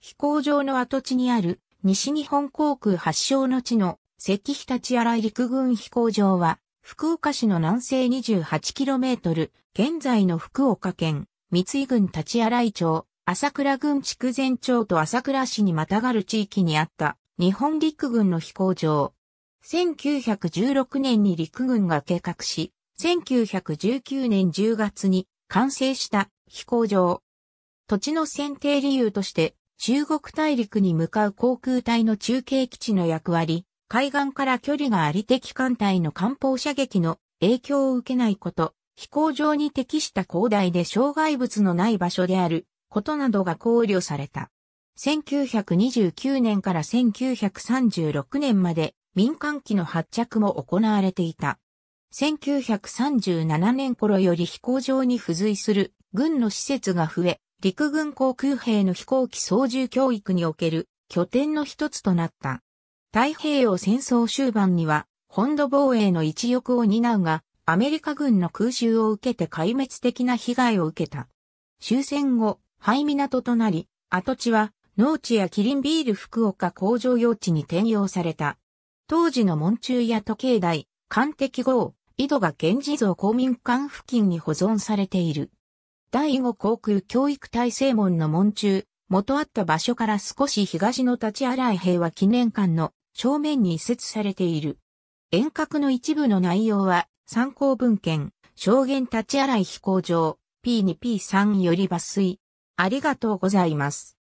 飛行場の跡地にある西日本航空発祥の地の石碑立ち荒い陸軍飛行場は福岡市の南西 28km、現在の福岡県三井郡立荒井町、朝倉郡筑前町と朝倉市にまたがる地域にあった日本陸軍の飛行場。1916年に陸軍が計画し、1919年10月に完成した飛行場。土地の選定理由として中国大陸に向かう航空隊の中継基地の役割、海岸から距離があり敵艦隊の艦砲射撃の影響を受けないこと、飛行場に適した広大で障害物のない場所であることなどが考慮された。1929年から1936年まで民間機の発着も行われていた。1937年頃より飛行場に付随する軍の施設が増え、陸軍航空兵の飛行機操縦教育における拠点の一つとなった。太平洋戦争終盤には、本土防衛の一翼を担うが、アメリカ軍の空襲を受けて壊滅的な被害を受けた。終戦後、廃港となり、跡地は農地やキリンビール福岡工場用地に転用された。当時の門中や時計台、官敵号、井戸が現地像公民館付近に保存されている。第5航空教育体制門の門中、元あった場所から少し東の立ち洗い平和記念館の正面に移設されている。遠隔の一部の内容は、参考文献、証言立ち洗い飛行場、P2P3 より抜粋。ありがとうございます。